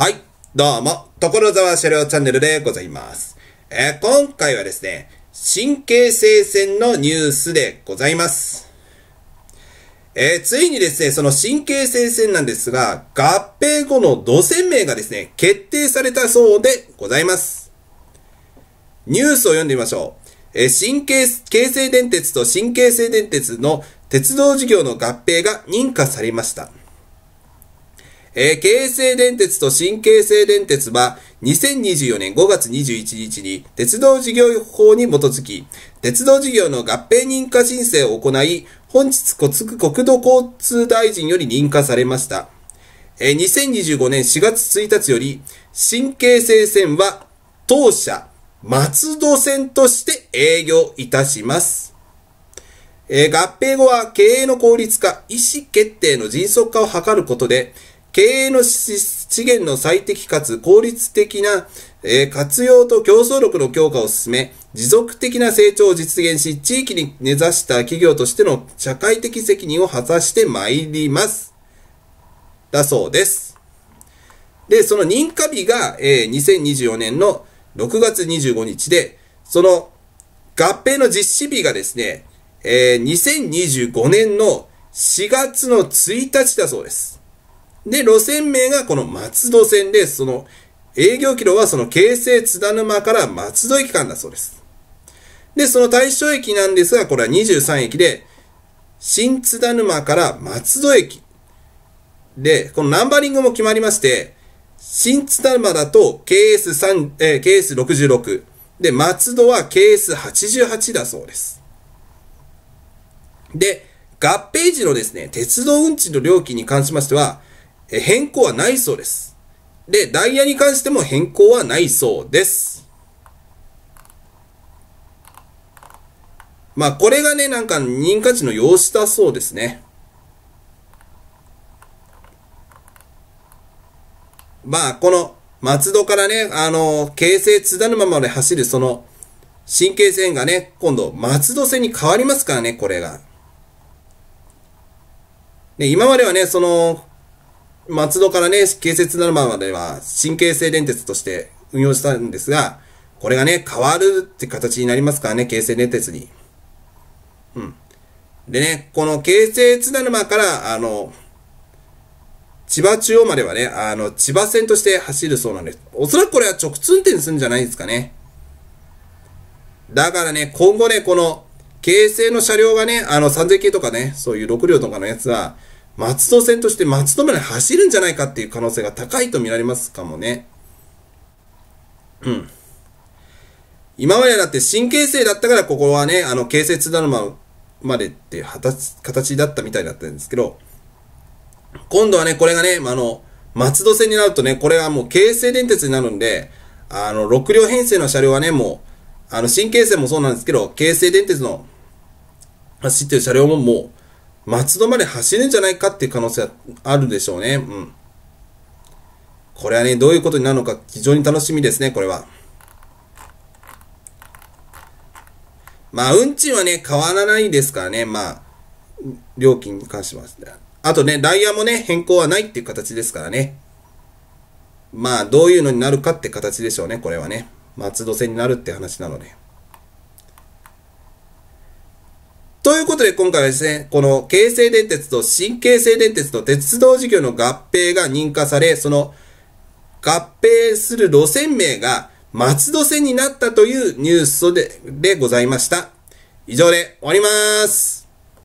はい、どうも、所沢車両チャンネルでございます。えー、今回はですね、神経性線のニュースでございます。えー、ついにですね、その神経性線なんですが、合併後の路線名がですね、決定されたそうでございます。ニュースを読んでみましょう。えー、神経、京成電鉄と神経性電鉄の鉄道事業の合併が認可されました。えー、京成電鉄と新京成電鉄は、2024年5月21日に鉄道事業法に基づき、鉄道事業の合併認可申請を行い、本日国土交通大臣より認可されました。えー、2025年4月1日より、新京成線は当社松戸線として営業いたします。えー、合併後は経営の効率化、意思決定の迅速化を図ることで、経営の資源の最適かつ効率的な、え活用と競争力の強化を進め、持続的な成長を実現し、地域に根ざした企業としての社会的責任を果たしてまいります。だそうです。で、その認可日が、えー、2024年の6月25日で、その合併の実施日がですね、えー、2025年の4月の1日だそうです。で、路線名がこの松戸線で、その営業キロはその京成津田沼から松戸駅間だそうです。で、その対象駅なんですが、これは23駅で、新津田沼から松戸駅。で、このナンバリングも決まりまして、新津田沼だと KS3、えー、KS66。で、松戸は KS88 だそうです。で、合併時のですね、鉄道運賃の料金に関しましては、変更はないそうです。で、ダイヤに関しても変更はないそうです。まあ、これがね、なんか認可値の様子だそうですね。まあ、この松戸からね、あの、京成津田沼まで走るその神経線がね、今度松戸線に変わりますからね、これが。ね、今まではね、その、松戸からね、京成津田までは新京成電鉄として運用したんですが、これがね、変わるって形になりますからね、京成電鉄に。うん。でね、この京成津田沼から、あの、千葉中央まではね、あの、千葉線として走るそうなんです。おそらくこれは直通運転するんじゃないですかね。だからね、今後ね、この、京成の車両がね、あの、3000系とかね、そういう6両とかのやつは、松戸線として松戸まで走るんじゃないかっていう可能性が高いと見られますかもね。うん。今までだって新形成だったからここはね、あの、形成津田沼までって形、形だったみたいだったんですけど、今度はね、これがね、あの、松戸線になるとね、これはもう京成電鉄になるんで、あの、6両編成の車両はね、もう、あの、新京成もそうなんですけど、京成電鉄の走ってる車両ももう、松戸まで走るんじゃないかっていう可能性はあるでしょうね。うん。これはね、どういうことになるのか非常に楽しみですね、これは。まあ、運賃はね、変わらないですからね、まあ、料金に関しまして。あとね、ダイヤもね、変更はないっていう形ですからね。まあ、どういうのになるかって形でしょうね、これはね。松戸線になるって話なので。ということで今回はですね、この京成電鉄と新京成電鉄と鉄道事業の合併が認可され、その合併する路線名が松戸線になったというニュースででございました。以上で終わります。